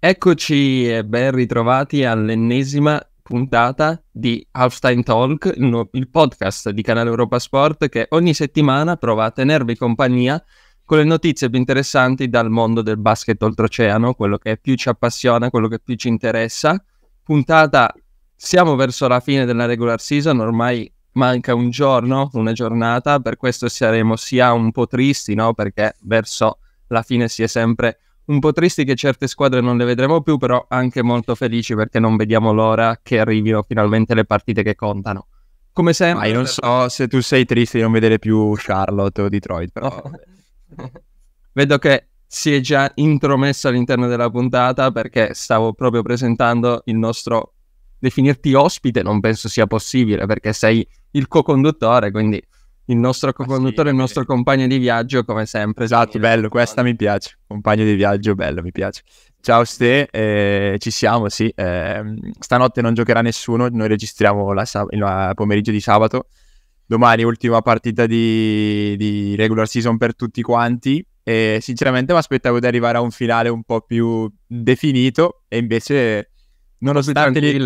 Eccoci e ben ritrovati all'ennesima puntata di Halftime Talk, il, podcast di Canale Europa Sport che ogni settimana prova a tenervi compagnia con le notizie più interessanti dal mondo del basket oltreoceano, quello che più ci appassiona, quello che più ci interessa. Puntata, siamo verso la fine della regular season, ormai manca un giorno, una giornata, per questo saremo sia un po' tristi, no? Perché verso la fine si è sempre un po' tristi che certe squadre non le vedremo più, però anche molto felici perché non vediamo l'ora che arrivino finalmente le partite che contano. Come sempre... Ma io non so se tu sei triste di non vedere più Charlotte o Detroit, però... Vedo che si è già intromesso all'interno della puntata perché stavo proprio presentando il nostro... Definirti ospite non penso sia possibile perché sei il co-conduttore, quindi il nostro co-conduttore, il nostro compagno di viaggio, come sempre. Esatto, bello, questa mi piace. Compagno di viaggio, bello, mi piace. Ciao Ste, eh, ci siamo, sì. Eh, stanotte non giocherà nessuno, noi registriamo la sab- il pomeriggio di sabato. Domani ultima partita di, di regular season per tutti quanti. E sinceramente mi aspettavo di arrivare a un finale un po' più definito e invece, nonostante, li,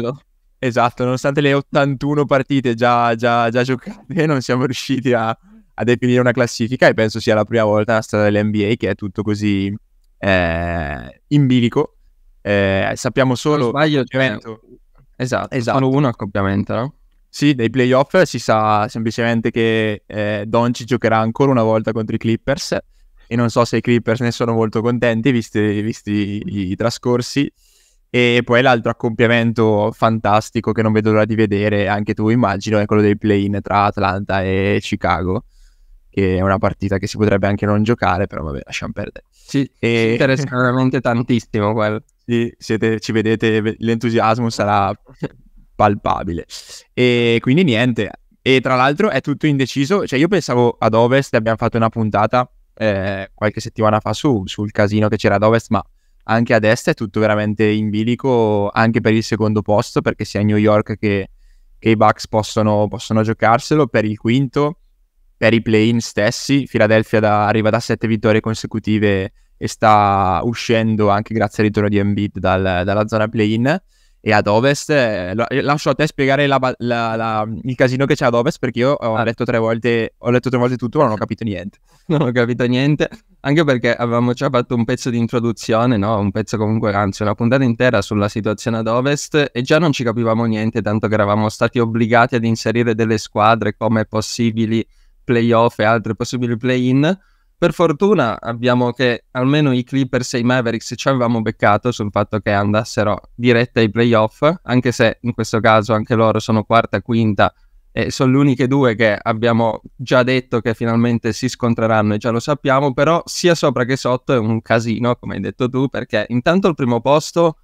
Esatto, nonostante le 81 partite già, già, già giocate, non siamo riusciti a, a, definire una classifica e penso sia la prima volta nella storia dell'NBA che è tutto così eh, in bilico. Eh, sappiamo solo... Sbaglio, cioè, esatto, esatto. solo uno accoppiamento, no? Sì, dei playoff si sa semplicemente che eh, ci giocherà ancora una volta contro i Clippers e non so se i Clippers ne sono molto contenti visti, visti i, i trascorsi. E poi l'altro accoppiamento fantastico che non vedo l'ora di vedere, anche tu immagino, è quello dei play-in tra Atlanta e Chicago, che è una partita che si potrebbe anche non giocare, però vabbè, lasciamo perdere. Sì, e... ci interessa veramente tantissimo quello. Sì, siete, ci vedete, l'entusiasmo sarà palpabile. E quindi niente, e tra l'altro è tutto indeciso, cioè io pensavo ad Ovest, abbiamo fatto una puntata eh, qualche settimana fa su, sul casino che c'era ad Ovest, ma anche a destra è tutto veramente in bilico anche per il secondo posto perché sia New York che, che i Bucks possono, possono, giocarselo per il quinto per i play-in stessi Philadelphia da, arriva da sette vittorie consecutive e sta uscendo anche grazie al ritorno di Embiid dal, dalla zona play-in e ad ovest, eh, eh, lascio a te spiegare la, la, la, il casino che c'è ad ovest perché io ho, ah. letto volte, ho, letto tre volte, tutto ma non ho capito niente. Non ho capito niente, anche perché avevamo già fatto un pezzo di introduzione, no? un pezzo comunque, anzi una puntata intera sulla situazione ad ovest e già non ci capivamo niente, tanto che eravamo stati obbligati ad inserire delle squadre come possibili playoff e altre possibili play-in per fortuna abbiamo che almeno i Clippers e i Mavericks ci avevamo beccato sul fatto che andassero dirette ai playoff, anche se in questo caso anche loro sono quarta quinta e sono le uniche due che abbiamo già detto che finalmente si scontreranno e già lo sappiamo, però sia sopra che sotto è un casino, come hai detto tu, perché intanto il primo posto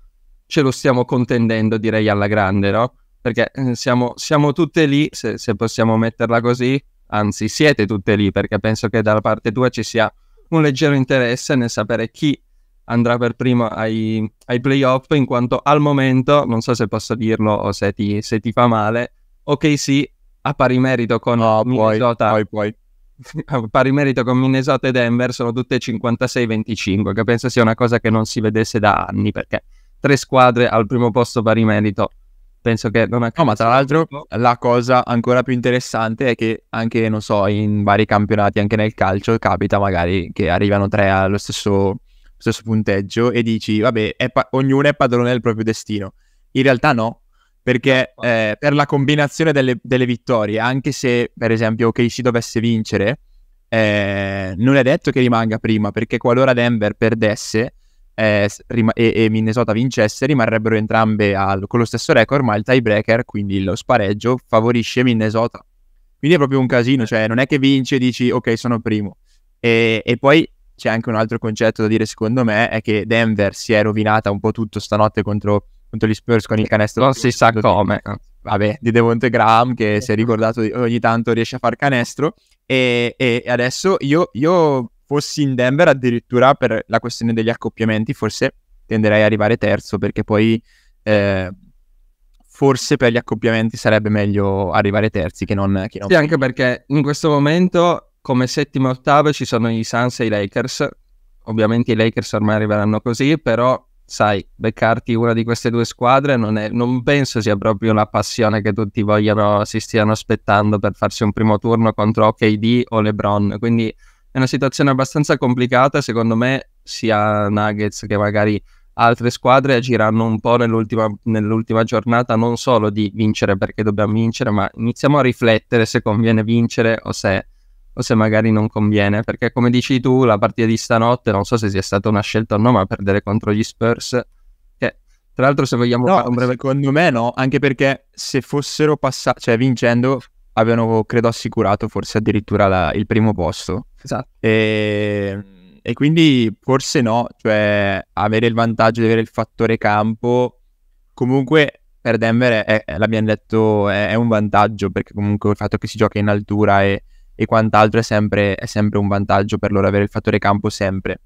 ce lo stiamo contendendo direi alla grande, no? Perché eh, siamo, siamo tutte lì, se, se possiamo metterla così, anzi siete tutte lì, perché penso che dalla parte tua ci sia un leggero interesse nel sapere chi andrà per primo ai, ai playoff, in quanto al momento, non so se posso dirlo o se ti, se ti fa male, ok sì, a pari merito con oh, Minnesota. puoi, puoi. A pari merito con Minnesota e Denver sono tutte 56-25, che penso sia una cosa che non si vedesse da anni, perché tre squadre al primo posto pari merito penso che non ha no, ma tra l'altro la cosa ancora più interessante è che anche, non so, in vari campionati, anche nel calcio, capita magari che arrivano tre allo stesso, stesso punteggio e dici, vabbè, è pa- ognuno è padrone del proprio destino. In realtà no, perché eh, per la combinazione delle, delle, vittorie, anche se per esempio Casey dovesse vincere, eh, non è detto che rimanga prima, perché qualora Denver perdesse, eh, rim- e-, e, Minnesota vincesse, rimarrebbero entrambe al- con lo stesso record, ma il tiebreaker, quindi lo spareggio, favorisce Minnesota. Quindi è proprio un casino, cioè non è che vinci e dici ok sono primo. E, e poi c'è anche un altro concetto da dire secondo me, è che Denver si è rovinata un po' tutto stanotte contro contro gli Spurs con il canestro. Non si sa come. Vabbè, di Devonte Graham che si è ricordato ogni tanto riesce a far canestro. E, e adesso io, io, fossi in Denver addirittura per la questione degli accoppiamenti forse tenderei ad arrivare terzo perché poi eh, forse per gli accoppiamenti sarebbe meglio arrivare terzi che non, che non... Sì, anche perché in questo momento come settima e ottava ci sono i Suns e i Lakers ovviamente i Lakers ormai arriveranno così però sai beccarti una di queste due squadre non, è, non penso sia proprio la passione che tutti vogliono si stiano aspettando per farsi un primo turno contro KD o LeBron quindi è una situazione abbastanza complicata, secondo me, sia Nuggets che magari altre squadre agiranno un po' nell'ultima, nell'ultima, giornata non solo di vincere perché dobbiamo vincere, ma iniziamo a riflettere se conviene vincere o se, o se magari non conviene, perché come dici tu la partita di stanotte, non so se sia stata una scelta o no, ma perdere contro gli Spurs, tra l'altro se vogliamo no, fare un breve... Secondo me no, anche perché se fossero passati, cioè vincendo, avevano credo assicurato forse addirittura la, il primo posto. Esatto. E, ehm, e quindi forse no, cioè avere il vantaggio di avere il fattore campo comunque per Denver è, è, l'abbiamo detto è, è, un vantaggio perché comunque il fatto che si gioca in altura e, e quant'altro è sempre, è sempre, un vantaggio per loro avere il fattore campo sempre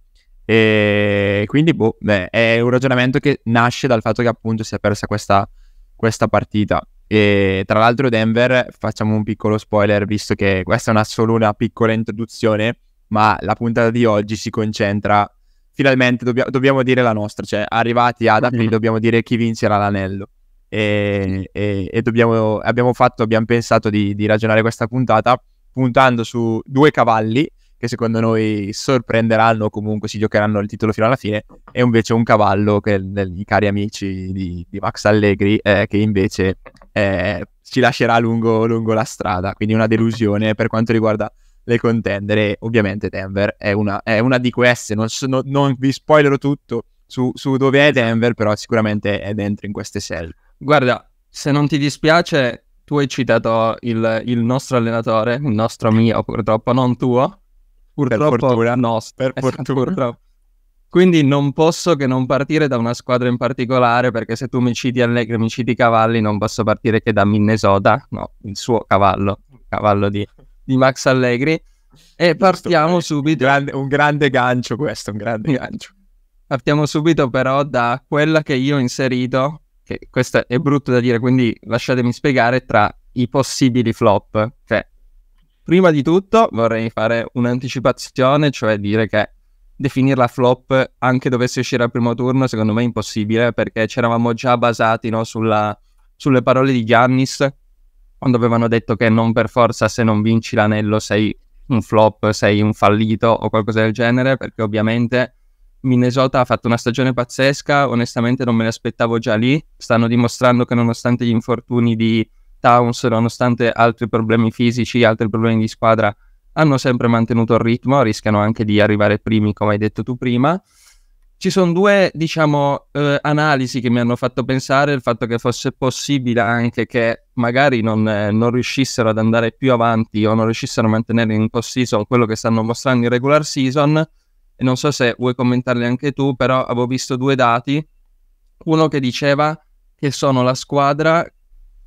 e quindi boh, beh, è un ragionamento che nasce dal fatto che appunto si è persa questa, questa partita e tra l'altro Denver, facciamo un piccolo spoiler, visto che questa è una, solo una piccola introduzione, ma la puntata di oggi si concentra, finalmente dobbia- dobbiamo dire la nostra, cioè arrivati ad aprile mm-hmm. dobbiamo dire chi vincerà l'anello. E, e, e dobbiamo, abbiamo, fatto, abbiamo pensato di, di ragionare questa puntata puntando su due cavalli che secondo noi sorprenderanno o comunque si giocheranno il titolo fino alla fine, e invece un cavallo che i cari amici di, di Max Allegri, eh, che invece eh, ci lascerà lungo, lungo la strada, quindi una delusione per quanto riguarda le contendere. Ovviamente Denver è una, è una di queste, non, sono, non, vi spoilerò tutto su, su, dove è esatto. Denver, però sicuramente è dentro in queste cell. Guarda, se non ti dispiace, tu hai citato il, il nostro allenatore, il nostro mio purtroppo, non tuo. Purtroppo per fortuna, nostro, per esatto, fortuna. Purtroppo. Quindi non posso che non partire da una squadra in particolare, perché se tu mi citi Allegri, mi citi Cavalli, non posso partire che da Minnesota, no, il suo cavallo, il cavallo di, di Max Allegri. E partiamo eh, subito. Un grande, un grande gancio questo, un grande gancio. Partiamo subito però da quella che io ho inserito, che questo è brutto da dire, quindi lasciatemi spiegare tra i possibili flop. Cioè, prima di tutto vorrei fare un'anticipazione, cioè dire che definirla flop anche dovesse uscire al primo turno, secondo me è impossibile perché ci eravamo già basati no, sulla, sulle parole di Giannis quando avevano detto che non per forza se non vinci l'anello sei un flop, sei un fallito o qualcosa del genere, perché ovviamente Minnesota ha fatto una stagione pazzesca, onestamente non me l'aspettavo già lì, stanno dimostrando che nonostante gli infortuni di Towns, nonostante altri problemi fisici, altri problemi di squadra, hanno sempre mantenuto il ritmo, rischiano anche di arrivare primi, come hai detto tu prima. Ci sono due, diciamo, eh, analisi che mi hanno fatto pensare il fatto che fosse possibile anche che magari non, eh, non riuscissero ad andare più avanti o non riuscissero a mantenere in post-season quello che stanno mostrando in regular season. E non so se vuoi commentarli anche tu, però avevo visto due dati. Uno che diceva che sono la squadra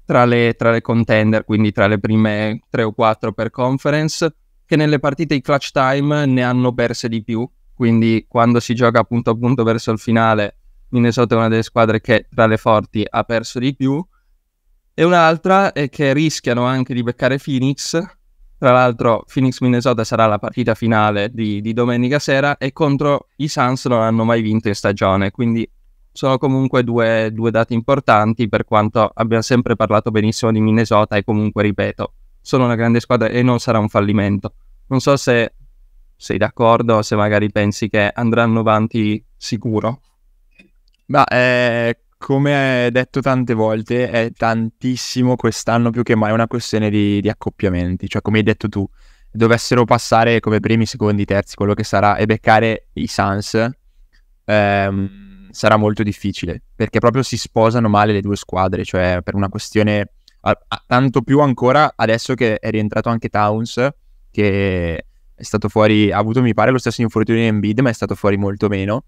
tra le, tra le contender, quindi tra le prime tre o quattro per conference, che nelle partite di clutch time ne hanno perse di più, quindi quando si gioca punto a punto verso il finale Minnesota è una delle squadre che tra le forti ha perso di più e un'altra è che rischiano anche di beccare Phoenix tra l'altro Phoenix Minnesota sarà la partita finale di, di domenica sera e contro i Suns non hanno mai vinto in stagione quindi sono comunque due, due dati importanti per quanto abbiamo sempre parlato benissimo di Minnesota e comunque ripeto sono una grande squadra e non sarà un fallimento. Non so se sei d'accordo se magari pensi che andranno avanti sicuro. Ma eh, come detto tante volte, è tantissimo quest'anno più che mai una questione di, di accoppiamenti. Cioè, come hai detto tu, dovessero passare come primi, secondi, terzi, quello che sarà, e beccare i Suns, ehm, sarà molto difficile, perché proprio si sposano male le due squadre, cioè per una questione tanto più ancora adesso che è rientrato anche Towns, che è stato fuori, ha avuto mi pare lo stesso infortunio di Embiid, ma è stato fuori molto meno.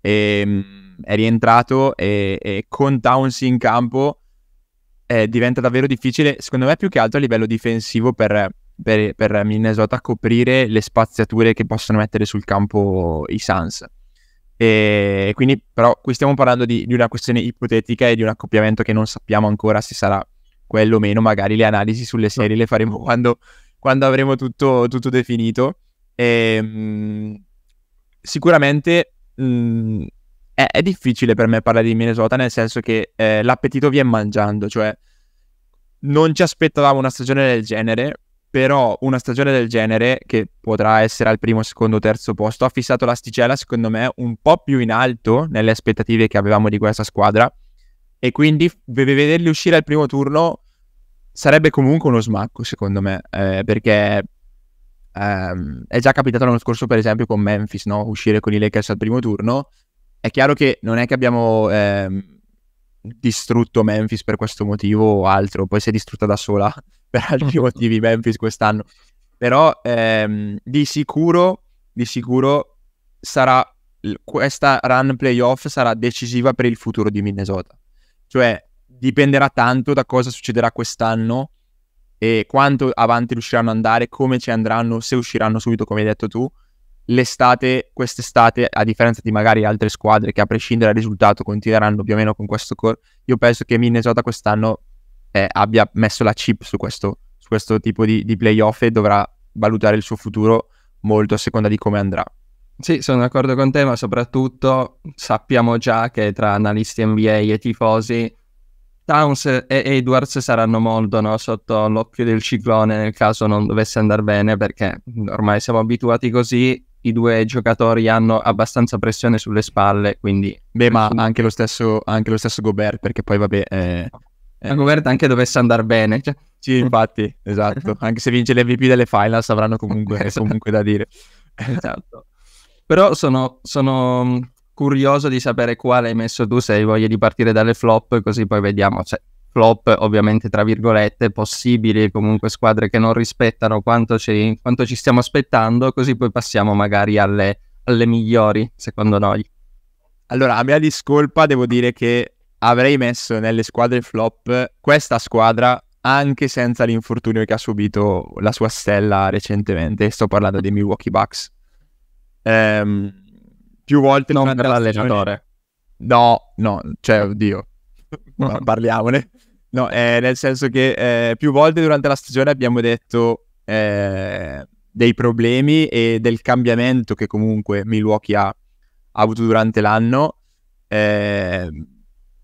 E, ehm, è rientrato e, e con Towns in campo eh, diventa davvero difficile, secondo me più che altro a livello difensivo per, per, per, Minnesota coprire le spaziature che possono mettere sul campo i Suns. E quindi però qui stiamo parlando di, di una questione ipotetica e di un accoppiamento che non sappiamo ancora se sarà quello meno, magari le analisi sulle serie le faremo quando, quando avremo tutto, tutto definito. E, ehm, mh, sicuramente mh, mm, è, è, difficile per me parlare di Minnesota, nel senso che eh, l'appetito viene mangiando, cioè non ci aspettavamo una stagione del genere, però una stagione del genere, che potrà essere al primo, secondo, terzo posto, ha fissato l'asticella, secondo me, un po' più in alto nelle aspettative che avevamo di questa squadra e quindi vederli uscire al primo turno sarebbe comunque uno smacco secondo me eh, perché ehm, è già capitato l'anno scorso per esempio con Memphis no? uscire con i Lakers al primo turno è chiaro che non è che abbiamo ehm, distrutto Memphis per questo motivo o altro poi si è distrutta da sola per altri motivi Memphis quest'anno però ehm, di sicuro di sicuro sarà questa run playoff sarà decisiva per il futuro di Minnesota cioè, dipenderà tanto da cosa succederà quest'anno e quanto avanti riusciranno ad andare, come ci andranno, se usciranno subito, come hai detto tu. L'estate, quest'estate, a differenza di magari altre squadre che a prescindere dal risultato continueranno più o meno con questo core, io penso che Minnesota quest'anno eh, abbia messo la chip su questo, su questo tipo di, di playoff e dovrà valutare il suo futuro molto a seconda di come andrà. Sì, sono d'accordo con te, ma soprattutto sappiamo già che tra analisti NBA e tifosi Towns e Edwards saranno molto no, sotto l'occhio del ciclone nel caso non dovesse andare bene perché ormai siamo abituati così, i due giocatori hanno abbastanza pressione sulle spalle, quindi... Beh, ma anche lo stesso, anche lo stesso Gobert perché poi vabbè... Eh... Eh. Gobert anche dovesse andare bene. Cioè... Sì, infatti, esatto. Anche se vince l'MVP delle finals avranno comunque, esatto. comunque da dire. Esatto. Però sono, sono mm, curioso di sapere quale hai messo tu, se hai voglia di partire dalle flop, così poi vediamo. Cioè, flop, ovviamente, tra virgolette, possibili, comunque squadre che non rispettano quanto ci, quanto ci stiamo aspettando, così poi passiamo magari alle, alle migliori, secondo noi. Allora, a mia discolpa devo dire che avrei messo nelle squadre flop questa squadra anche senza l'infortunio che ha subito la sua stella recentemente. Sto parlando dei Milwaukee Bucks ehm, più volte non per l'allenatore. No, no, cioè, oddio, no, parliamone. No, eh, nel senso che eh, più volte durante la stagione abbiamo detto eh, dei problemi e del cambiamento che comunque Milwaukee ha, ha avuto durante l'anno, ehm,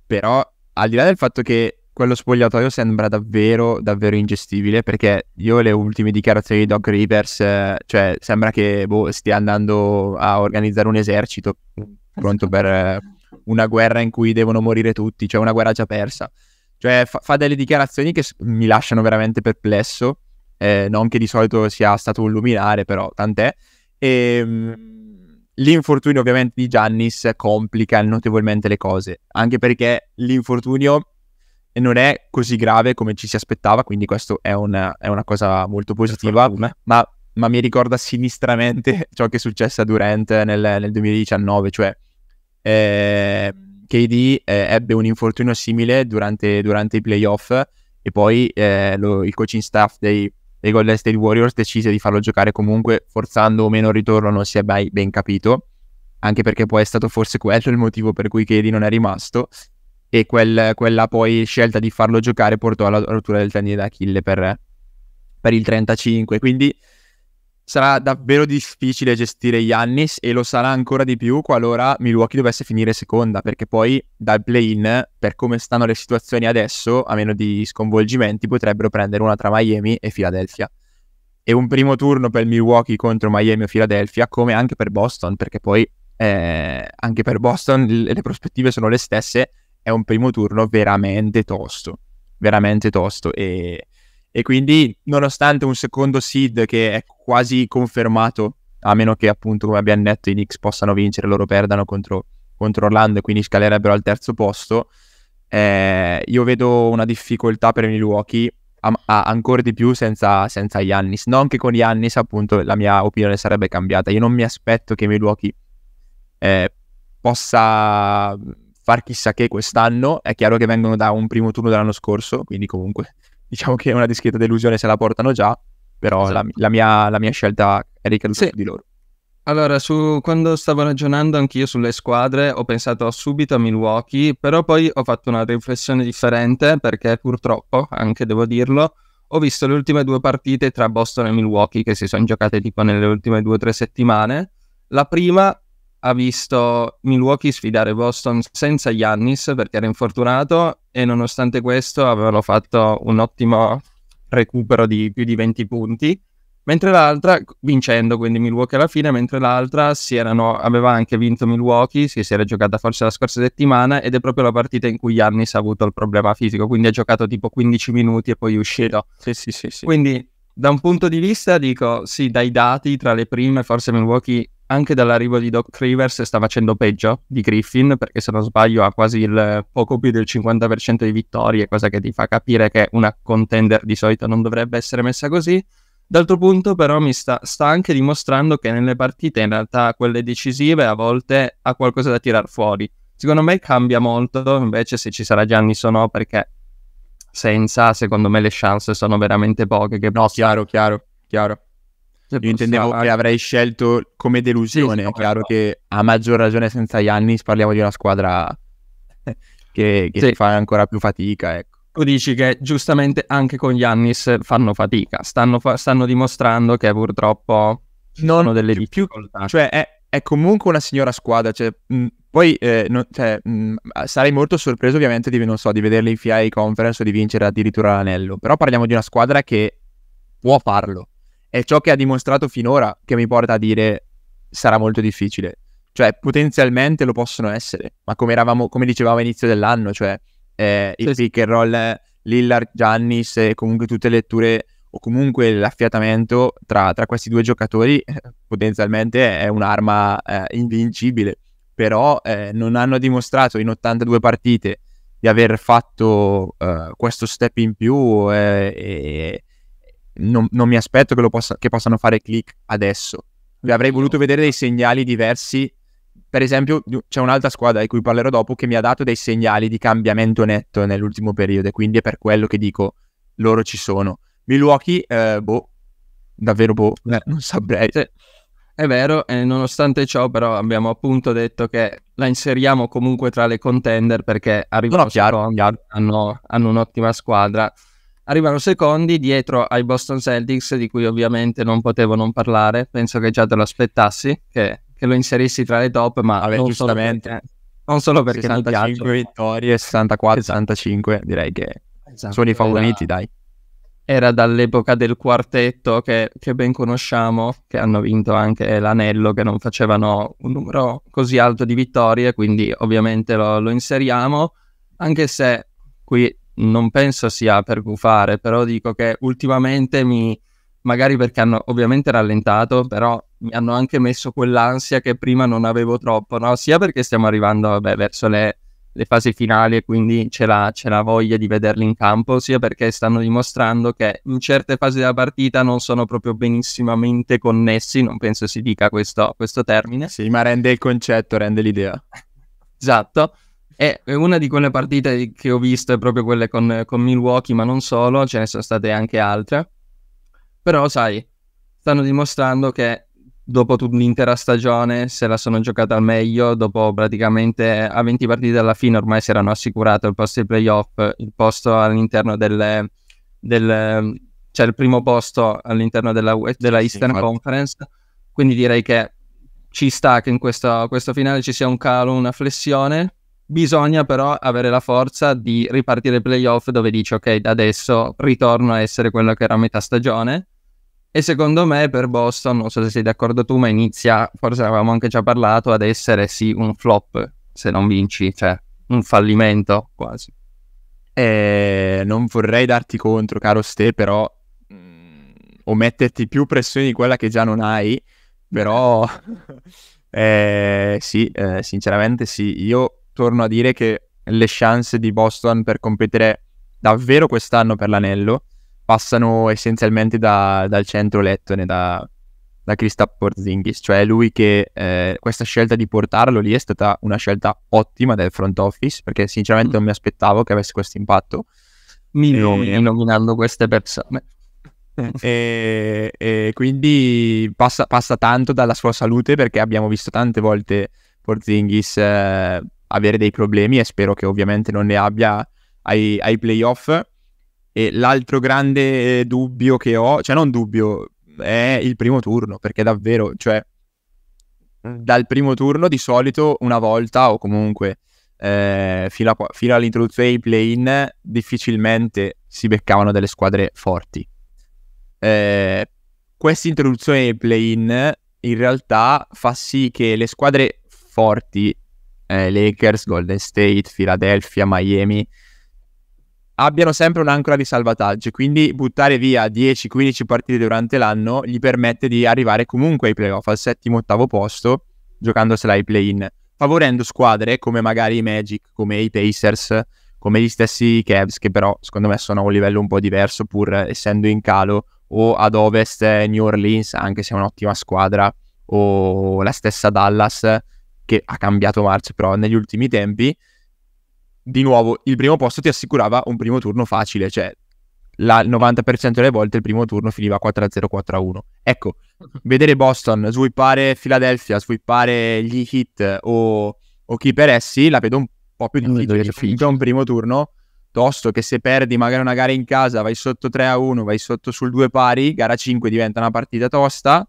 però al di là del fatto che quello spogliatoio sembra davvero, davvero ingestibile perché io le ultime dichiarazioni di Doc Rivers, eh, cioè sembra che boh, stia andando a organizzare un esercito pronto per eh, una guerra in cui devono morire tutti, cioè una guerra già persa. Cioè fa, fa delle dichiarazioni che mi lasciano veramente perplesso, eh, non che di solito sia stato un luminare, però tant'è. E, ehm, l'infortunio ovviamente di Giannis complica notevolmente le cose, anche perché l'infortunio e non è così grave come ci si aspettava, quindi questo è una, è una cosa molto positiva, ma, ma, mi ricorda sinistramente ciò che è successo a Durant eh, nel, nel 2019, cioè eh, KD eh, ebbe un infortunio simile durante, durante i playoff e poi eh, lo, il coaching staff dei, dei, Golden State Warriors decise di farlo giocare comunque forzando o meno il ritorno, non si è mai ben capito, anche perché poi è stato forse quello il motivo per cui KD non è rimasto e quel, quella poi scelta di farlo giocare portò alla rottura del tendine d'Achille per, per il 35. Quindi sarà davvero difficile gestire Yannis e lo sarà ancora di più qualora Milwaukee dovesse finire seconda, perché poi dal play-in, per come stanno le situazioni adesso, a meno di sconvolgimenti, potrebbero prendere una tra Miami e Philadelphia. E un primo turno per Milwaukee contro Miami o Philadelphia, come anche per Boston, perché poi eh, anche per Boston le prospettive sono le stesse, è un primo turno veramente tosto, veramente tosto e, e quindi nonostante un secondo seed che è quasi confermato, a meno che appunto come abbiamo detto i Knicks possano vincere, loro perdano contro, contro Orlando e quindi scalerebbero al terzo posto, eh, io vedo una difficoltà per Milwaukee a, a, ancora di più senza, senza Giannis. Non che con Giannis, appunto, la mia opinione sarebbe cambiata. Io non mi aspetto che Milwaukee eh, possa far chissà che quest'anno. È chiaro che vengono da un primo turno dell'anno scorso, quindi comunque diciamo che è una discreta delusione se la portano già, però esatto. la, la, mia, la, mia, scelta è ricaduta sì. su di loro. Allora, su, quando stavo ragionando anch'io sulle squadre, ho pensato subito a Milwaukee, però poi ho fatto una riflessione differente perché purtroppo, anche devo dirlo, ho visto le ultime due partite tra Boston e Milwaukee che si sono giocate tipo nelle ultime due o tre settimane. La prima ha visto Milwaukee sfidare Boston senza Yannis perché era infortunato e nonostante questo avevano fatto un ottimo recupero di più di 20 punti, mentre l'altra, vincendo quindi Milwaukee alla fine, mentre l'altra erano, aveva anche vinto Milwaukee, si era giocata forse la scorsa settimana ed è proprio la partita in cui Yannis ha avuto il problema fisico, quindi ha giocato tipo 15 minuti e poi è uscito. Sì, sì, sì, sì. Quindi da un punto di vista dico sì, dai dati tra le prime forse Milwaukee anche dall'arrivo di Doc Rivers sta facendo peggio di Griffin, perché se non sbaglio ha quasi il poco più del 50% di vittorie, cosa che ti fa capire che una contender di solito non dovrebbe essere messa così. D'altro punto però mi sta, sta anche dimostrando che nelle partite in realtà quelle decisive a volte ha qualcosa da tirar fuori. Secondo me cambia molto invece se ci sarà Giannis o no perché senza secondo me le chance sono veramente poche. Che no, possa... chiaro, chiaro, chiaro io intendevo che avrei scelto come delusione. Sì, sì, è chiaro no. che a maggior ragione senza Yannis parliamo di una squadra che, che sì. fa ancora più fatica. Ecco. Tu dici che giustamente anche con Yannis fanno fatica, stanno, fa- stanno dimostrando che purtroppo non sono delle più, difficoltà. Più, cioè è, è, comunque una signora squadra. Cioè, mh, poi eh, no, cioè, mh, sarei molto sorpreso ovviamente di, so, di vederli in FIA conference o di vincere addirittura l'anello, però parliamo di una squadra che può farlo è ciò che ha dimostrato finora che mi porta a dire sarà molto difficile. Cioè, potenzialmente lo possono essere, ma come, eravamo, come dicevamo all'inizio dell'anno, cioè eh, il sì, pick and roll, Lillard, Giannis e comunque tutte le letture o comunque l'affiatamento tra, tra questi due giocatori eh, potenzialmente è un'arma eh, invincibile, però eh, non hanno dimostrato in 82 partite di aver fatto eh, questo step in più e non, non mi aspetto che, possa, che, possano fare click adesso. Mm. Avrei voluto vedere dei segnali diversi. Per esempio, c'è un'altra squadra di cui parlerò dopo che mi ha dato dei segnali di cambiamento netto nell'ultimo periodo, e quindi è per quello che dico loro ci sono. Milwaukee, eh, boh, davvero boh, eh. non saprei. Sì, è vero, e nonostante ciò, però, abbiamo appunto detto che la inseriamo comunque tra le contender perché arrivano no, chiaro, chiaro. Hanno, hanno un'ottima squadra arrivano secondi dietro ai Boston Celtics, di cui ovviamente non potevo non parlare, penso che già te lo aspettassi, che, che lo inserissi tra le top, ma Vabbè, non eh, Solo perché, non solo perché 65 vittorie, 64, esatto. 65, direi che esatto, sono i favoriti, dai. Era dall'epoca del quartetto che, che ben conosciamo, che hanno vinto anche l'anello, che non facevano un numero così alto di vittorie, quindi ovviamente lo, lo inseriamo, anche se qui non penso sia per gufare, però dico che ultimamente mi, magari perché hanno ovviamente rallentato, però mi hanno anche messo quell'ansia che prima non avevo troppo, no? sia perché stiamo arrivando vabbè, verso le, le, fasi finali e quindi c'è la, c'è la, voglia di vederli in campo, sia perché stanno dimostrando che in certe fasi della partita non sono proprio benissimamente connessi, non penso si dica questo, questo termine. Sì, ma rende il concetto, rende l'idea. esatto. È una di quelle partite che ho visto, è proprio quelle con, con Milwaukee, ma non solo, ce ne sono state anche altre. Però, sai, stanno dimostrando che dopo tutta l'intera stagione se la sono giocata al meglio, dopo praticamente a 20 partite alla fine ormai si erano assicurato il posto ai playoff, il posto all'interno delle, del, cioè il primo posto all'interno della, della Eastern sì, Conference, quindi direi che ci sta che in questo, questo finale ci sia un calo, una flessione, Bisogna però avere la forza di ripartire i playoff dove dici ok, da adesso ritorno a essere quello che era a metà stagione. E secondo me per Boston, non so se sei d'accordo tu, ma inizia, forse avevamo anche già parlato, ad essere sì un flop se non vinci, cioè un fallimento quasi. Eh, non vorrei darti contro, caro Ste, però mh, mm, o metterti più pressione di quella che già non hai, però eh, sì, eh, sinceramente sì, io torno a dire che le chance di Boston per competere davvero quest'anno per l'anello passano essenzialmente da, dal centro lettone, da, da Kristaps Porzingis, cioè lui che eh, questa scelta di portarlo lì è stata una scelta ottima del front office perché sinceramente non mi aspettavo che avesse questo impatto milioni e... Eh, nominando queste persone e, e quindi passa, passa, tanto dalla sua salute perché abbiamo visto tante volte Porzingis eh, avere dei problemi e spero che ovviamente non ne abbia ai, ai playoff. E l'altro grande eh, dubbio che ho, cioè non dubbio, è il primo turno, perché davvero, cioè, dal primo turno di solito una volta o comunque eh, fino, a, fino, all'introduzione dei play-in difficilmente si beccavano delle squadre forti. Eh, questa introduzione dei play-in in realtà fa sì che le squadre forti eh, Lakers, Golden State, Philadelphia, Miami, abbiano sempre un'ancora di salvataggio. Quindi buttare via 10-15 partite durante l'anno gli permette di arrivare comunque ai playoff, al settimo, ottavo posto, giocandosela ai play-in, favorendo squadre come magari i Magic, come i Pacers, come gli stessi Cavs, che però secondo me sono a un livello un po' diverso, pur essendo in calo, o ad ovest eh, New Orleans, anche se è un'ottima squadra, o la stessa Dallas, che ha cambiato marcia però negli ultimi tempi, di nuovo il primo posto ti assicurava un primo turno facile, cioè la, il 90% delle volte il primo turno finiva 4-0, 4-1. Ecco, vedere Boston swippare Philadelphia, swippare gli Heat o, o chi per essi, la vedo un po' più difficile. Cioè, Finito un primo turno, tosto che se perdi magari una gara in casa, vai sotto 3-1, vai sotto sul 2 pari, gara 5 diventa una partita tosta,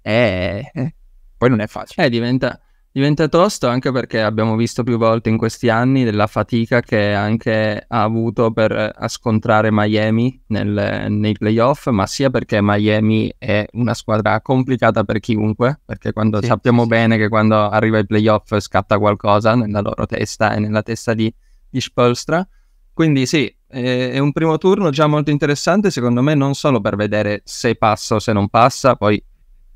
e eh, eh, eh, poi non è facile. Eh, diventa Diventa tosto anche perché abbiamo visto più volte in questi anni della fatica che anche ha avuto per eh, scontrare Miami nel, nei playoff, ma sia perché Miami è una squadra complicata per chiunque, perché quando sì, sappiamo sì. bene che quando arriva ai playoff scatta qualcosa nella loro testa e nella testa di, di Spolstra. Quindi sì, è un primo turno già molto interessante, secondo me, non solo per vedere se passa o se non passa, poi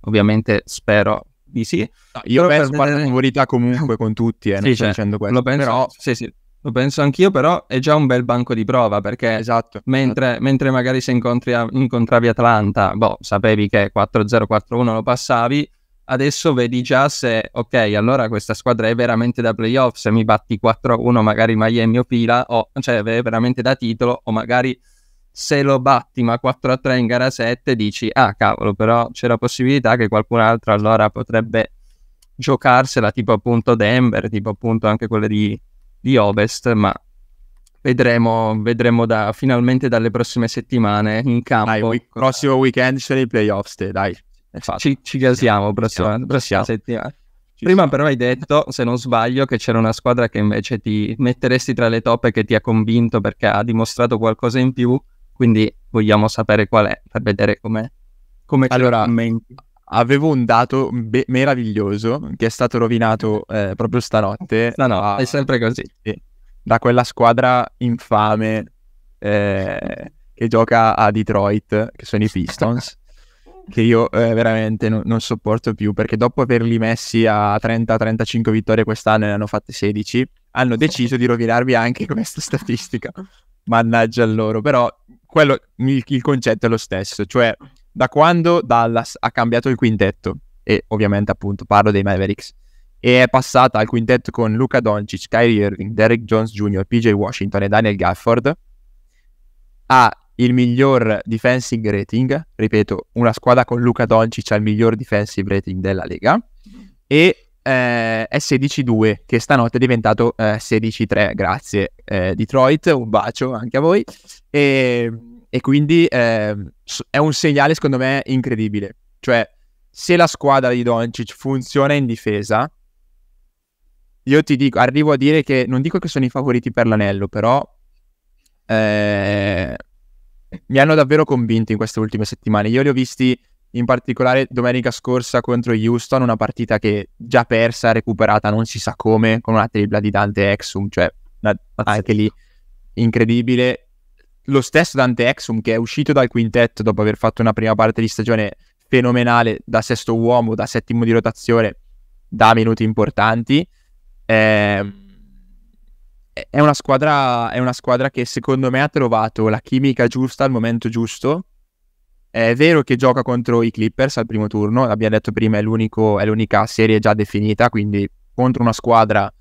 ovviamente spero di sì. No, io però penso per... favorità comunque con tutti, eh, sì, cioè, dicendo questo. Lo penso, però... sì, sì, lo penso anch'io, però è già un bel banco di prova perché esatto, mentre, esatto. mentre magari se a... incontravi Atlanta, boh, sapevi che 4-0-4-1 lo passavi, adesso vedi già se, ok, allora questa squadra è veramente da playoff, se mi batti 4-1 magari Miami o Pila, o cioè è veramente da titolo, o magari se lo batti ma 4 a 3 in gara 7 dici ah cavolo però c'è la possibilità che qualcun altro allora potrebbe giocarsela tipo appunto Denver tipo appunto anche quelle di, di Ovest ma vedremo, vedremo da, finalmente dalle prossime settimane in campo dai, week, prossimo weekend c'è i playoffs dai ci, ci gasiamo prossima, prossima settimana ci Prima sono. però hai detto, se non sbaglio, che c'era una squadra che invece ti metteresti tra le toppe che ti ha convinto perché ha dimostrato qualcosa in più quindi vogliamo sapere qual è per vedere come come allora, commenti. Avevo un dato be- meraviglioso che è stato rovinato eh, proprio stanotte. No, no, a... è sempre così. Da quella squadra infame eh, che gioca a Detroit, che sono i Pistons, che io eh, veramente no- non sopporto più perché dopo averli messi a 30-35 vittorie quest'anno e ne hanno fatte 16, hanno deciso di rovinarvi anche questa statistica. Mannaggia loro, però quello, il, il, concetto è lo stesso, cioè da quando Dallas ha cambiato il quintetto, e ovviamente appunto parlo dei Mavericks, e è passata al quintetto con Luca Doncic, Kyrie Irving, Derek Jones Jr., PJ Washington e Daniel Gafford, ha il miglior defensive rating, ripeto, una squadra con Luca Doncic ha il miglior defensive rating della Lega, e eh, è 16-2, che stanotte è diventato eh, 16-3, grazie eh, Detroit, un bacio anche a voi. E, ehm, e quindi ehm, è un segnale secondo me incredibile. Cioè, se la squadra di Doncic funziona in difesa, io ti dico, arrivo a dire che, non dico che sono i favoriti per l'anello, però eh, mi hanno davvero convinto in queste ultime settimane. Io li ho visti in particolare domenica scorsa contro Houston, una partita che già persa, recuperata non si sa come, con una tripla di Dante Exum, cioè ah, anche lì incredibile. Lo stesso Dante Exum che è uscito dal quintetto dopo aver fatto una prima parte di stagione fenomenale da sesto uomo, da settimo di rotazione, da minuti importanti. Eh, è, una squadra, è una squadra che secondo me ha trovato la chimica giusta al momento giusto è vero che gioca contro i Clippers al primo turno, l'abbiamo detto prima, è, è l'unica serie già definita, quindi contro una squadra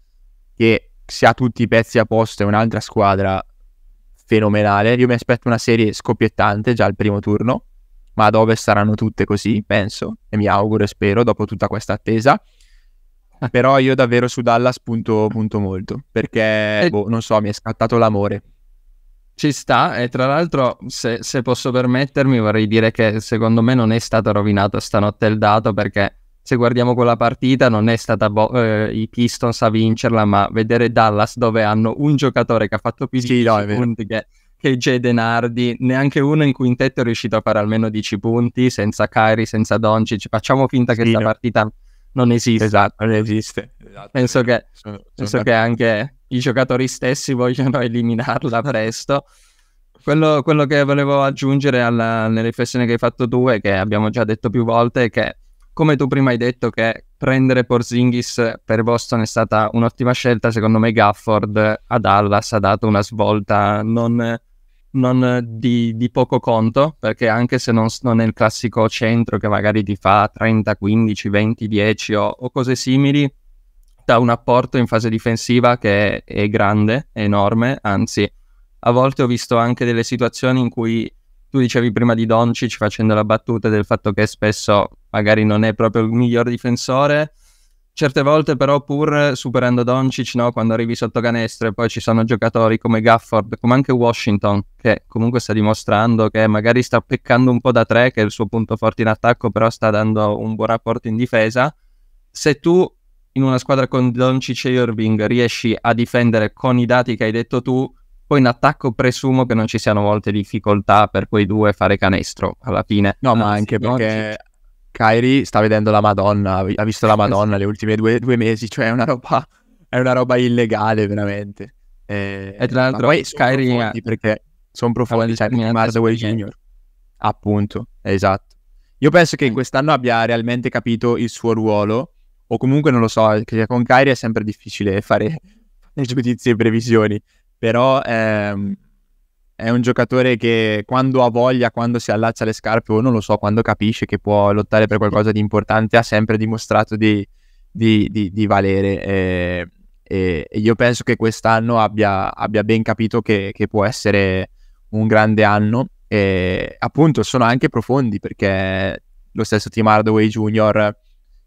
che si ha tutti i pezzi a posto è un'altra squadra fenomenale. Io mi aspetto una serie scoppiettante già al primo turno, ma ad ovest saranno tutte così, penso, e mi auguro e spero dopo tutta questa attesa. Però io davvero su Dallas punto, punto molto, perché eh. boh, non so, mi è scattato l'amore. Ci sta e tra l'altro se, se, posso permettermi vorrei dire che secondo me non è stato rovinato stanotte il dato perché se guardiamo quella partita non è stata bo- eh, i Pistons a vincerla ma vedere Dallas dove hanno un giocatore che ha fatto più di sì, 10 no, punti che, che Jaden Hardy, neanche uno in quintetto è riuscito a fare almeno 10 punti senza Kyrie, senza Doncic, facciamo finta che sì, no. partita non esiste. Esatto, non esiste. Esatto. Penso, che, sono, sono che, anche i giocatori stessi vogliano eliminarla presto. Quello, quello che volevo aggiungere alla, riflessione che hai fatto tu e che abbiamo già detto più volte è che, come tu prima hai detto, che prendere Porzingis per Boston è stata un'ottima scelta, secondo me Gafford a Dallas ha dato una svolta non non eh, di, di, poco conto, perché anche se non, non, è il classico centro che magari ti fa 30, 15, 20, 10 o, o cose simili, dà un apporto in fase difensiva che è, è, grande, è enorme, anzi a volte ho visto anche delle situazioni in cui tu dicevi prima di Doncic facendo la battuta del fatto che spesso magari non è proprio il miglior difensore, Certe volte però pur superando Doncic, no? quando arrivi sotto canestro e poi ci sono giocatori come Gafford, come anche Washington, che comunque sta dimostrando che magari sta peccando un po' da tre, che è il suo punto forte in attacco, però sta dando un buon rapporto in difesa. Se tu in una squadra con Doncic e Irving riesci a difendere con i dati che hai detto tu, poi in attacco presumo che non ci siano molte difficoltà per quei due fare canestro alla fine. No, ma ah, anche perché Kairi sta vedendo la Madonna, ha visto la Madonna le ultime due, due mesi, cioè è una roba, è una roba illegale veramente. E, e tra l'altro poi Kairi... perché sono profondi, cioè Marswell Junior. Appunto, esatto. Io penso che quest'anno abbia realmente capito il suo ruolo, o comunque non lo so, eh, con Kairi è sempre difficile fare giudizi e previsioni, però... Ehm, è un giocatore che quando ha voglia, quando si allaccia le scarpe o non lo so, quando capisce che può lottare per qualcosa di importante, ha sempre dimostrato di, di, di, di valere. Eh, e, e, io penso che quest'anno abbia, abbia ben capito che, che, può essere un grande anno. E appunto sono anche profondi perché lo stesso Team Hardaway Junior,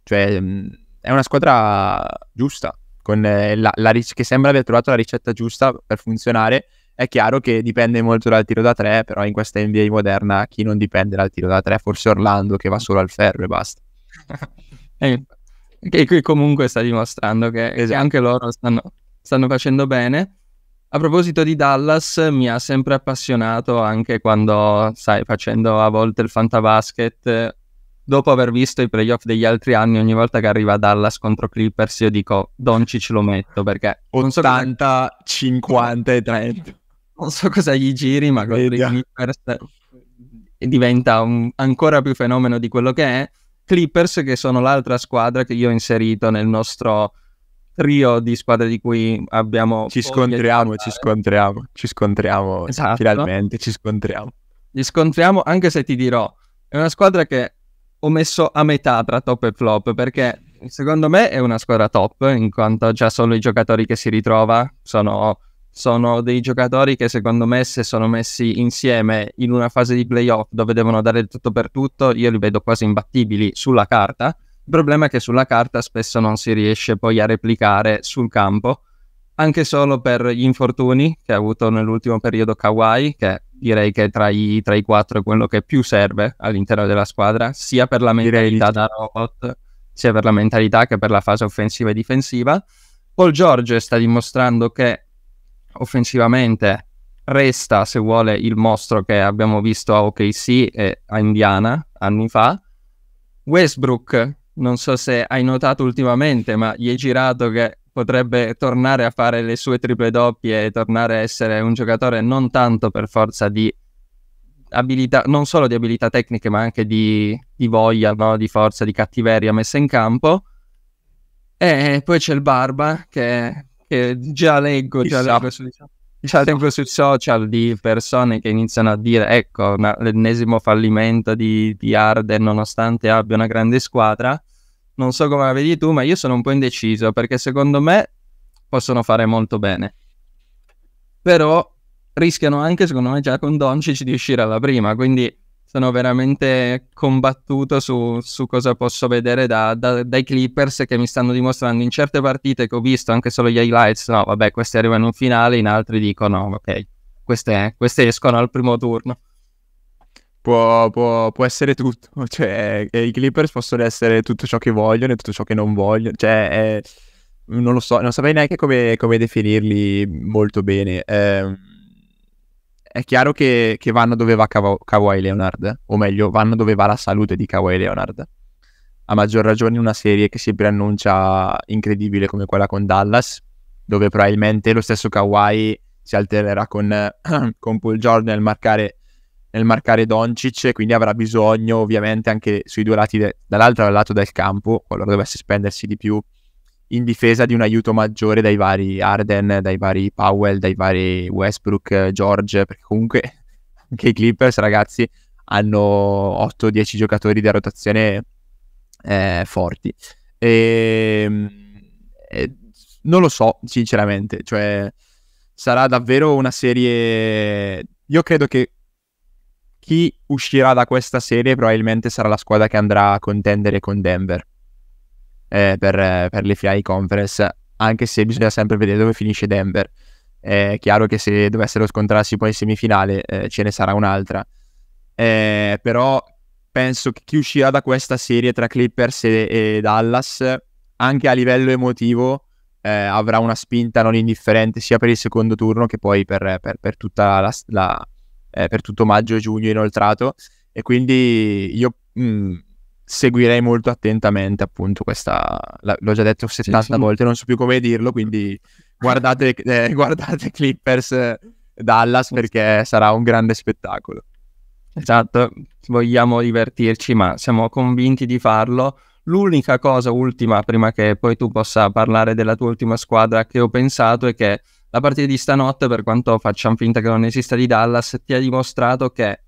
cioè mm, è una squadra giusta, con eh, la, la, che sembra aver trovato la ricetta giusta per funzionare è chiaro che dipende molto dal tiro da tre, però in questa NBA moderna chi non dipende dal tiro da tre? Forse Orlando che va solo al ferro e basta. Eh, che qui comunque sta dimostrando che, esatto. che anche loro stanno, stanno, facendo bene. A proposito di Dallas, mi ha sempre appassionato anche quando, sai, facendo a volte il fantabasket, dopo aver visto i playoff degli altri anni, ogni volta che arriva Dallas contro Clippers, io dico, Doncic lo metto perché... 80, so cosa... 50 e 30 non so cosa gli giri, ma Clippers eh, diventa un, ancora più fenomeno di quello che è. Clippers, che sono l'altra squadra che io ho inserito nel nostro trio di squadre di cui abbiamo... Ci scontriamo, ci scontriamo, ci scontriamo, esatto. finalmente ci scontriamo. Ci scontriamo anche se ti dirò, è una squadra che ho messo a metà tra top e flop perché secondo me è una squadra top in quanto già solo i giocatori che si ritrova sono sono dei giocatori che secondo me se sono messi insieme in una fase di playoff dove devono dare tutto per tutto, io li vedo quasi imbattibili sulla carta. Il problema è che sulla carta spesso non si riesce poi a replicare sul campo, anche solo per gli infortuni che ha avuto nell'ultimo periodo Kawhi, che direi che tra i, tra i quattro è quello che più serve all'interno della squadra, sia per la mentalità da robot, sia per la mentalità che per la fase offensiva e difensiva. Paul George sta dimostrando che offensivamente resta, se vuole, il mostro che abbiamo visto a OKC e a Indiana anni fa. Westbrook, non so se hai notato ultimamente, ma gli è girato che potrebbe tornare a fare le sue triple doppie e tornare a essere un giocatore non tanto per forza di abilità, non solo di abilità tecniche, ma anche di, di voglia, no? di forza, di cattiveria messa in campo. E poi c'è il Barba che che già leggo, già leggo su, già leggo sui social di persone che iniziano a dire ecco ma, l'ennesimo fallimento di, di Arden nonostante abbia una grande squadra. Non so come la vedi tu, ma io sono un po' indeciso perché secondo me possono fare molto bene. Però rischiano anche, secondo me, già con Doncic di uscire alla prima, quindi sono veramente combattuto su, su cosa posso vedere da, da, dai Clippers che mi stanno dimostrando in certe partite che ho visto anche solo gli highlights, no vabbè questi arrivano in finale, in altri dicono ok, queste, queste escono al primo turno. Può, può, può, essere tutto, cioè eh, i Clippers possono essere tutto ciò che vogliono e tutto ciò che non vogliono, cioè è, eh, non lo so, non saprei neanche come, come definirli molto bene. Eh, è chiaro che, che vanno dove va Kaw- Kawhi Leonard, o meglio, vanno dove va la salute di Kawhi Leonard. A maggior ragione una serie che si preannuncia incredibile come quella con Dallas, dove probabilmente lo stesso Kawhi si altererà con, con Paul Jordan nel marcare, nel marcare Doncic, quindi avrà bisogno ovviamente anche sui due lati, de- dall'altro lato del campo, qualora dovesse spendersi di più, in difesa di un aiuto maggiore dai vari Arden, dai vari Powell, dai vari Westbrook, George, perché comunque anche i Clippers ragazzi hanno 8-10 giocatori di rotazione eh, forti. E, ehm, e, non lo so, sinceramente, cioè sarà davvero una serie... Io credo che chi uscirà da questa serie probabilmente sarà la squadra che andrà a contendere con Denver eh, per, per, le finali conference, anche se bisogna sempre vedere dove finisce Denver. È chiaro che se dovessero scontrarsi poi in semifinale eh, ce ne sarà un'altra. Eh, però penso che chi uscirà da questa serie tra Clippers e, e Dallas, anche a livello emotivo, eh, avrà una spinta non indifferente sia per il secondo turno che poi per, per, per, la, la, eh, per tutto maggio e giugno inoltrato. E quindi io mh, mm, seguirei molto attentamente appunto questa, la, l'ho già detto 70 sì, sì. volte, non so più come dirlo, quindi guardate, eh, guardate Clippers eh, Dallas perché sarà un grande spettacolo. Esatto, vogliamo divertirci, ma siamo convinti di farlo. L'unica cosa ultima, prima che poi tu possa parlare della tua ultima squadra, che ho pensato è che la partita di stanotte, per quanto facciamo finta che non esista di Dallas, ti ha dimostrato che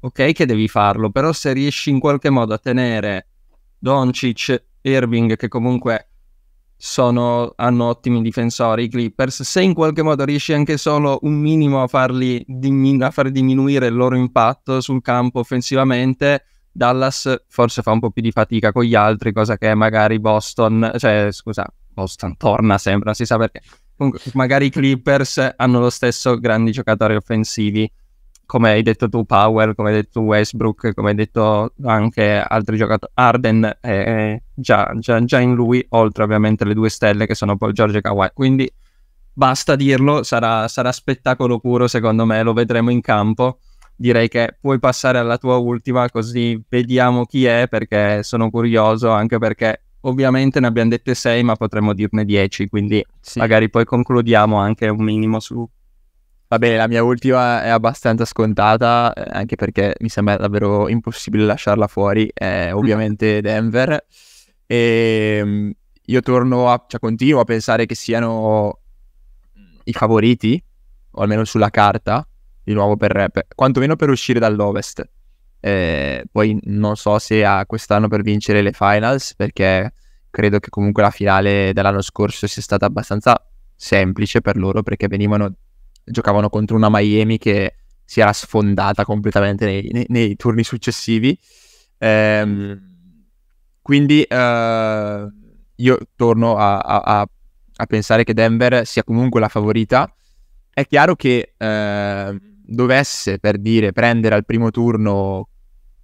ok che devi farlo, però se riesci in qualche modo a tenere Doncic, Irving, che comunque sono, hanno ottimi difensori i Clippers, se in qualche modo riesci anche solo un minimo a, farli diminu- a far diminuire il loro impatto sul campo offensivamente, Dallas forse fa un po' più di fatica con gli altri, cosa che magari Boston, cioè scusa, Boston torna sempre, non si sa perché. Comunque, magari i Clippers hanno lo stesso grandi giocatori offensivi come hai detto tu Powell, come hai detto Westbrook, come hai detto anche altri giocatori, Arden è già, già, già in lui, oltre ovviamente alle due stelle che sono poi George e Kawhi. Quindi basta dirlo, sarà, sarà, spettacolo puro secondo me, lo vedremo in campo. Direi che puoi passare alla tua ultima così vediamo chi è perché sono curioso, anche perché ovviamente ne abbiamo dette sei ma potremmo dirne dieci, quindi sì. magari poi concludiamo anche un minimo su Va Vabbè, la mia ultima è abbastanza scontata, eh, anche perché mi sembra davvero impossibile lasciarla fuori, è mm. ovviamente Denver. E ehm, io torno a, cioè continuo a pensare che siano i favoriti, o almeno sulla carta, di nuovo per, per quantomeno per uscire dall'Ovest. Eh, poi non so se ha quest'anno per vincere le finals, perché credo che comunque la finale dell'anno scorso sia stata abbastanza semplice per loro, perché venivano giocavano contro una Miami che si era sfondata completamente nei, nei, nei turni successivi. Ehm, quindi eh, io torno a, a, a, pensare che Denver sia comunque la favorita. È chiaro che eh, dovesse, per dire, prendere al primo turno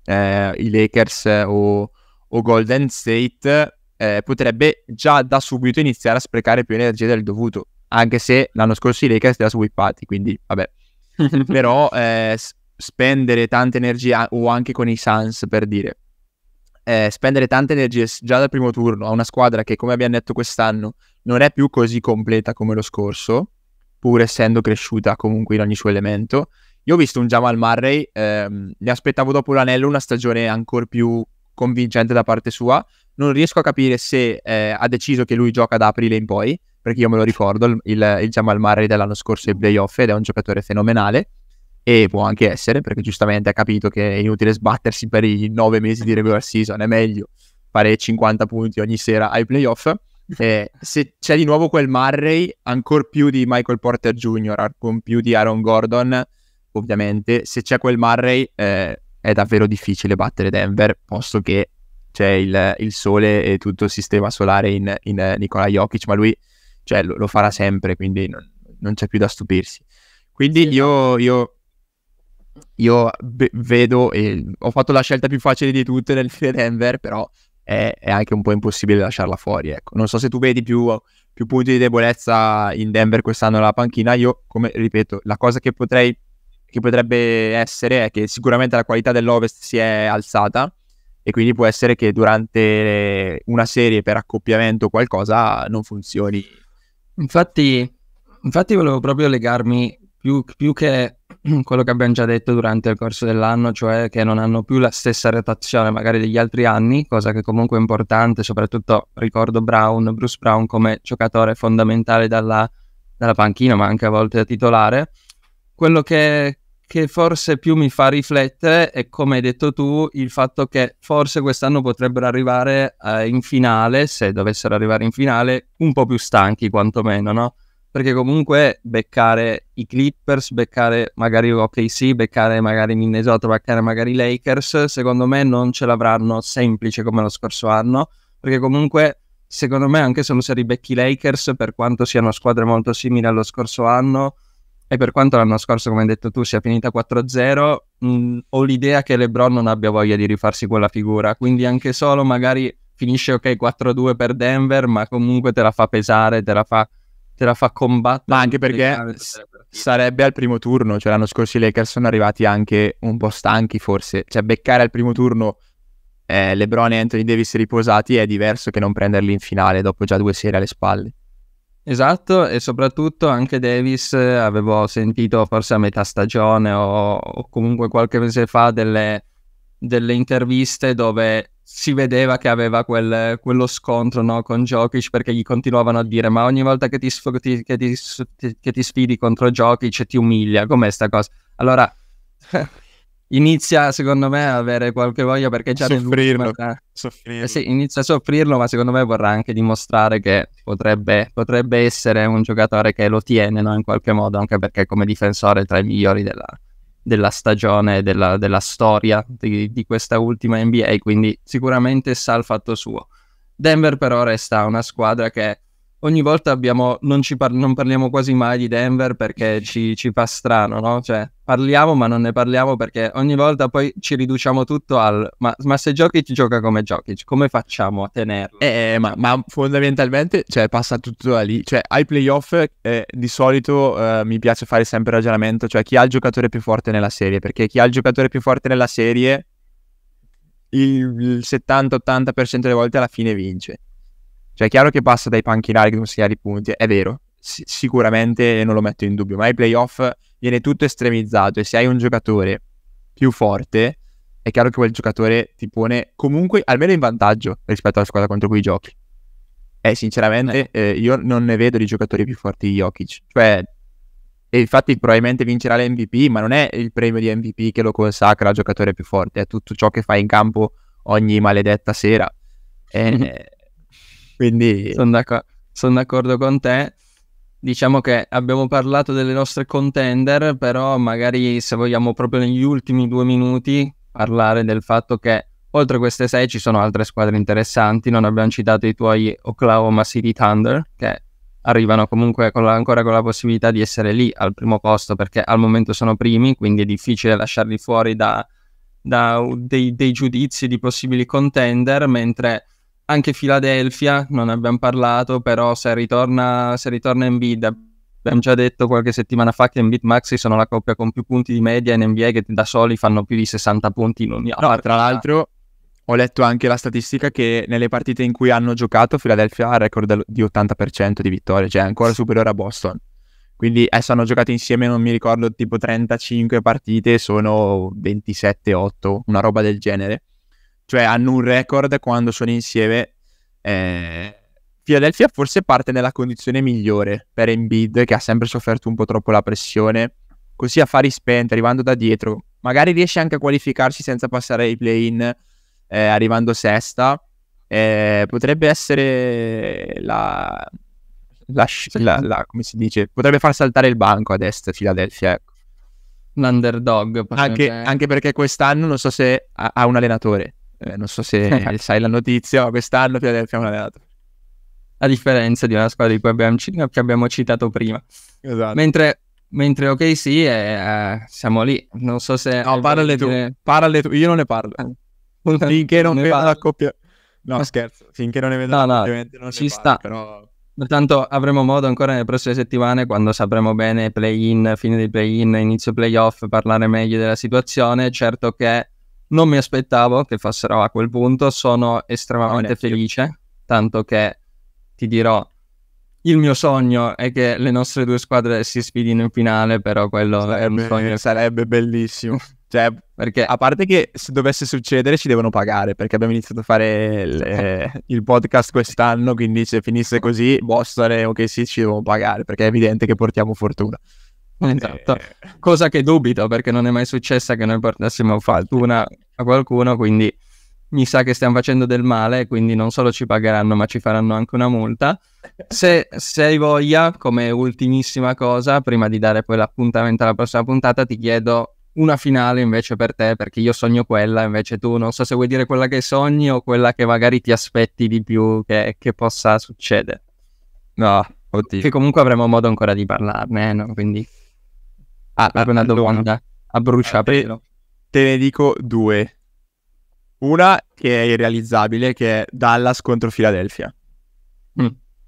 eh, i Lakers o, o Golden State, eh, potrebbe già da subito iniziare a sprecare più energia del dovuto anche se l'anno scorso i Lakers li ha swippati, quindi vabbè. Però eh, spendere tanta energia, o anche con i Suns per dire, eh, spendere tante energie già dal primo turno a una squadra che, come abbiamo detto quest'anno, non è più così completa come lo scorso, pur essendo cresciuta comunque in ogni suo elemento. Io ho visto un Jamal Murray, ehm, ne aspettavo dopo l'anello una stagione ancora più convincente da parte sua. Non riesco a capire se eh, ha deciso che lui gioca da aprile in poi, perché io me lo ricordo, il, il, Jamal Murray dell'anno scorso ai playoff ed è un giocatore fenomenale e può anche essere, perché giustamente ha capito che è inutile sbattersi per i nove mesi di regular season, è meglio fare 50 punti ogni sera ai playoff. Eh, se c'è di nuovo quel Murray, ancora più di Michael Porter Jr., con più di Aaron Gordon, ovviamente, se c'è quel Murray eh, è davvero difficile battere Denver, posto che c'è il, il sole e tutto il sistema solare in, in eh, Nikola Jokic, ma lui cioè lo, lo farà sempre, quindi non, non, c'è più da stupirsi. Quindi esatto. io, io, io be- vedo, e ho fatto la scelta più facile di tutte nel fine Denver, però è, è, anche un po' impossibile lasciarla fuori. Ecco. Non so se tu vedi più, più punti di debolezza in Denver quest'anno nella panchina, io come ripeto, la cosa che potrei che potrebbe essere è che sicuramente la qualità dell'Ovest si è alzata e quindi può essere che durante una serie per accoppiamento o qualcosa non funzioni Infatti, infatti volevo proprio legarmi più, più che quello che abbiamo già detto durante il corso dell'anno, cioè che non hanno più la stessa rotazione magari degli altri anni, cosa che comunque è importante, soprattutto ricordo Brown, Bruce Brown come giocatore fondamentale dalla, dalla panchina, ma anche a volte da titolare. Quello che, che forse più mi fa riflettere è, come hai detto tu, il fatto che forse quest'anno potrebbero arrivare eh, in finale, se dovessero arrivare in finale, un po' più stanchi quantomeno, no? Perché comunque beccare i Clippers, beccare magari OKC, beccare magari Minnesota, beccare magari Lakers, secondo me non ce l'avranno semplice come lo scorso anno, perché comunque secondo me anche se non si ribecchi Lakers, per quanto siano squadre molto simili allo scorso anno, e per quanto l'anno scorso, come hai detto tu, sia finita 4-0, mh, mm, ho l'idea che LeBron non abbia voglia di rifarsi quella figura. Quindi anche solo magari finisce ok 4-2 per Denver, ma comunque te la fa pesare, te la fa, te la fa combattere. Ma anche perché s- sarebbe al primo turno, cioè l'anno scorso i Lakers sono arrivati anche un po' stanchi forse, cioè beccare al primo turno eh, LeBron e Anthony Davis riposati è diverso che non prenderli in finale dopo già due serie alle spalle. Esatto, e soprattutto anche Davis eh, avevo sentito forse a metà stagione o, o comunque qualche mese fa delle, delle, interviste dove si vedeva che aveva quel, quello scontro no, con Jokic perché gli continuavano a dire ma ogni volta che ti, sfrutti, che ti, che ti sfidi contro Jokic ti umilia, com'è sta cosa? Allora inizia secondo me a avere qualche voglia perché già soffrirlo, vorrà... soffrirlo. Eh sì, inizia a soffrirlo ma secondo me vorrà anche dimostrare che potrebbe, potrebbe essere un giocatore che lo tiene no? in qualche modo anche perché come difensore è tra i migliori della, della stagione della, della storia di, di, questa ultima NBA quindi sicuramente sa il fatto suo Denver però resta una squadra che ogni volta abbiamo, non, par- non, parliamo quasi mai di Denver perché ci, ci, fa strano, no? Cioè, parliamo ma non ne parliamo perché ogni volta poi ci riduciamo tutto al ma, ma se Jokic gioca come Jokic, come facciamo a tenerlo? Eh, eh ma, ma fondamentalmente cioè, passa tutto da lì. Cioè, ai playoff eh, di solito eh, mi piace fare sempre il ragionamento, cioè chi ha il giocatore più forte nella serie, perché chi ha il giocatore più forte nella serie il 70-80% delle volte alla fine vince. Cioè è chiaro che passa dai panchinari che non consegnare i punti, è vero, sic- sicuramente non lo metto in dubbio, ma ai playoff viene tutto estremizzato e se hai un giocatore più forte, è chiaro che quel giocatore ti pone comunque almeno in vantaggio rispetto alla squadra contro cui giochi. E sinceramente eh. Eh, io non ne vedo di giocatori più forti di Jokic. Cioè, e infatti probabilmente vincerà l'MVP, ma non è il premio di MVP che lo consacra al giocatore più forte, è tutto ciò che fa in campo ogni maledetta sera. E, eh, quindi sono d'accordo, son d'accordo con te. Diciamo che abbiamo parlato delle nostre contender, però magari se vogliamo proprio negli ultimi due minuti parlare del fatto che oltre a queste sei ci sono altre squadre interessanti, non abbiamo citato i tuoi Oklahoma City Thunder che arrivano comunque con la, ancora con la possibilità di essere lì al primo posto perché al momento sono primi, quindi è difficile lasciarli fuori da, da dei, dei giudizi di possibili contender, mentre anche Philadelphia, non abbiamo parlato, però se ritorna, se ritorna Embiid, abbiamo già detto qualche settimana fa che in Embiid Maxi sono la coppia con più punti di media in NBA che da soli fanno più di 60 punti in ogni altro. No, tra l'altro ho letto anche la statistica che nelle partite in cui hanno giocato Philadelphia ha il record di 80% di vittorie, cioè ancora superiore a Boston. Quindi adesso eh, hanno giocato insieme, non mi ricordo, tipo 35 partite, sono 27-8, una roba del genere cioè hanno un record quando sono insieme. Eh, Philadelphia forse parte nella condizione migliore per Embiid, che ha sempre sofferto un po' troppo la pressione, così a fare spenti, arrivando da dietro, magari riesce anche a qualificarsi senza passare ai play-in, eh, arrivando sesta. Eh, potrebbe essere la, la, la, la, come si dice, potrebbe far saltare il banco ad est Philadelphia. Ecco. Un underdog. Anche, anche, perché quest'anno non so se ha, ha un allenatore. Eh, non so se sai la notizia, ma quest'anno Philadelphia è un data. A differenza di una squadra di cui abbiamo, che abbiamo citato prima. Esatto. Mentre Mentre ok, sì, eh, eh, siamo lì. Non so se. No, parlale tu, dire... parlale tu. Io non ne parlo. Ah. Finché non, vedo la coppia. No, scherzo. Finché non ne vedo no, no, ovviamente non ci sta. Parlo, però... Tanto avremo modo ancora nelle prossime settimane, quando sapremo bene play-in, fine dei play-in, inizio play-off, parlare meglio della situazione. Certo che non mi aspettavo che fossero a quel punto, sono estremamente Onesto. felice, tanto che ti dirò, il mio sogno è che le nostre due squadre si sfidino in finale, però quello sarebbe, sarebbe bellissimo. Cioè, perché a parte che se dovesse succedere ci devono pagare, perché abbiamo iniziato a fare il, eh, il podcast quest'anno, quindi se finisse così, Boston e OKC sì, ci devono pagare, perché è evidente che portiamo fortuna. Eh, esatto, eh... cosa che dubito perché non è mai successa che noi portassimo fortuna a qualcuno, quindi mi sa che stiamo facendo del male, quindi non solo ci pagheranno ma ci faranno anche una multa. Se, se hai voglia, come ultimissima cosa, prima di dare poi l'appuntamento alla prossima puntata, ti chiedo una finale invece per te, perché io sogno quella, invece tu non so se vuoi dire quella che sogni o quella che magari ti aspetti di più che, che possa succedere. No, oddio. Che comunque avremo modo ancora di parlarne, eh, no? quindi... Ah, la bella domanda. A bruciapelo. Eh, te, te ne dico due. Una che è irrealizzabile, che è Dallas contro Philadelphia. Mm,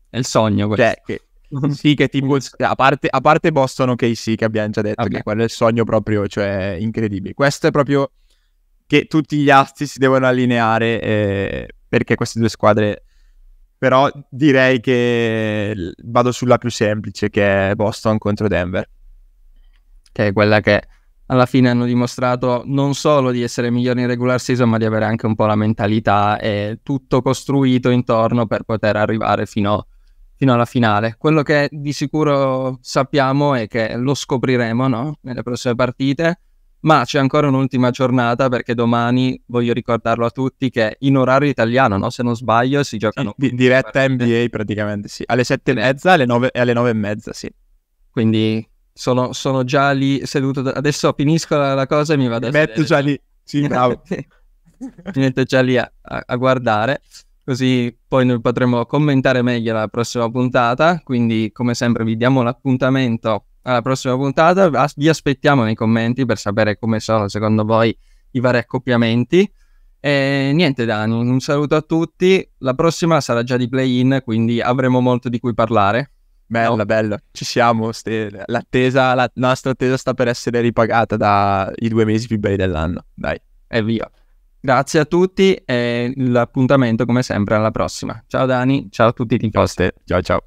è il sogno questo. Cioè, che, sì, che tipo, a parte, a parte Boston, ok, sì, che abbiamo già detto, okay. che quello è il sogno proprio, cioè, incredibile. Questo è proprio che tutti gli asti si devono allineare eh, perché queste due squadre... Però direi che vado sulla più semplice, che è Boston contro Denver che è quella che alla fine hanno dimostrato non solo di essere migliori in regular season, ma di avere anche un po' la mentalità e tutto costruito intorno per poter arrivare fino, fino alla finale. Quello che di sicuro sappiamo e che lo scopriremo no? nelle prossime partite, ma c'è ancora un'ultima giornata perché domani voglio ricordarlo a tutti che in orario italiano, no? se non sbaglio, si giocano... Sì, diretta partite. NBA praticamente, sì, alle sette e mezza alle nove, e alle nove e mezza, sì. Quindi sono, sono già lì seduto. Da... Adesso finisco la, la, cosa e mi vado mi a metto sedere. già lì. Sì, bravo. mi metto già lì a, a, a guardare così poi noi potremo commentare meglio la prossima puntata. Quindi, come sempre, vi diamo l'appuntamento alla prossima puntata. Vi aspettiamo nei commenti per sapere come sono secondo voi i vari accoppiamenti. E niente, Dani, un saluto a tutti. La prossima sarà già di play-in, quindi avremo molto di cui parlare. Bella, no. bella, ci siamo. Ste... L'attesa, la nostra attesa sta per essere ripagata dai due mesi più belli dell'anno. Dai, e via. Grazie a tutti e l'appuntamento come sempre alla prossima. Ciao Dani, ciao a tutti di Coste. Ciao ciao.